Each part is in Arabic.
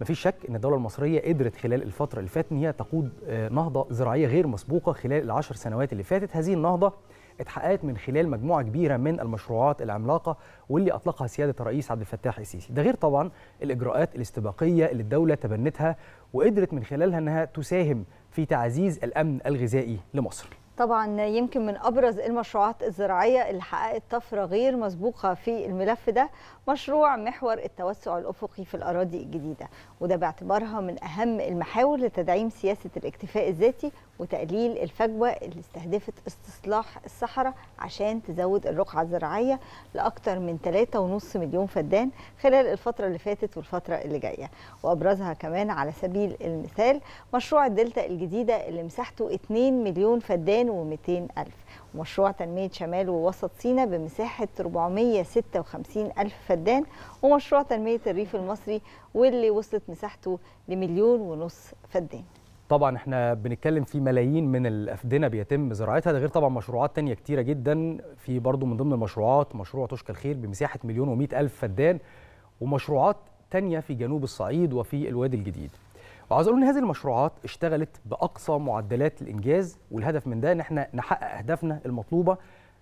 مفيش شك ان الدوله المصريه قدرت خلال الفتره اللي فاتت ان هي تقود آه، نهضه زراعيه غير مسبوقه خلال العشر سنوات اللي فاتت هذه النهضه اتحققت من خلال مجموعه كبيره من المشروعات العملاقه واللي اطلقها سياده الرئيس عبد الفتاح السيسي ده غير طبعا الاجراءات الاستباقيه اللي الدوله تبنتها وقدرت من خلالها انها تساهم في تعزيز الامن الغذائي لمصر طبعا يمكن من ابرز المشروعات الزراعيه اللي حققت طفره غير مسبوقه في الملف ده مشروع محور التوسع الافقي في الاراضي الجديده وده باعتبارها من اهم المحاور لتدعيم سياسه الاكتفاء الذاتي وتقليل الفجوه اللي استهدفت استصلاح الصحراء عشان تزود الرقعه الزراعيه لاكثر من 3.5 مليون فدان خلال الفتره اللي فاتت والفتره اللي جايه وابرزها كمان على سبيل المثال مشروع الدلتا الجديده اللي مساحته 2 مليون فدان 200 ألف ومشروع تنمية شمال ووسط سيناء بمساحة 456 ألف فدان ومشروع تنمية الريف المصري واللي وصلت مساحته لمليون ونص فدان طبعا احنا بنتكلم في ملايين من الافدنه بيتم زراعتها ده غير طبعا مشروعات تانية كتيره جدا في برضو من ضمن المشروعات مشروع تشكى الخير بمساحه مليون و الف فدان ومشروعات تانية في جنوب الصعيد وفي الوادي الجديد وعاوز اقول ان هذه المشروعات اشتغلت باقصى معدلات الانجاز والهدف من ده ان احنا نحقق اهدافنا المطلوبه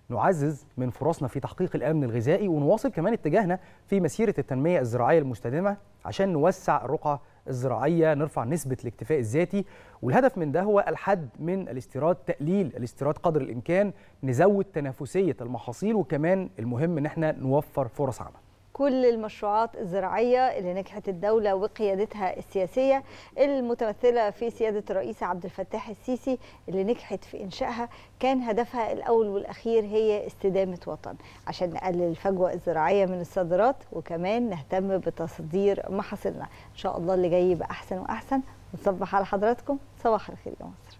نعزز من فرصنا في تحقيق الامن الغذائي ونواصل كمان اتجاهنا في مسيره التنميه الزراعيه المستدامه عشان نوسع الرقعه الزراعيه نرفع نسبه الاكتفاء الذاتي والهدف من ده هو الحد من الاستيراد تقليل الاستيراد قدر الامكان نزود تنافسيه المحاصيل وكمان المهم ان احنا نوفر فرص عمل كل المشروعات الزراعية اللي نجحت الدولة وقيادتها السياسية المتمثلة في سيادة الرئيس عبد الفتاح السيسي اللي نجحت في إنشائها كان هدفها الأول والأخير هي استدامة وطن عشان نقلل الفجوة الزراعية من الصادرات وكمان نهتم بتصدير محاصيلنا إن شاء الله اللي جاي بأحسن وأحسن ونصبح على حضراتكم صباح الخير يا مصر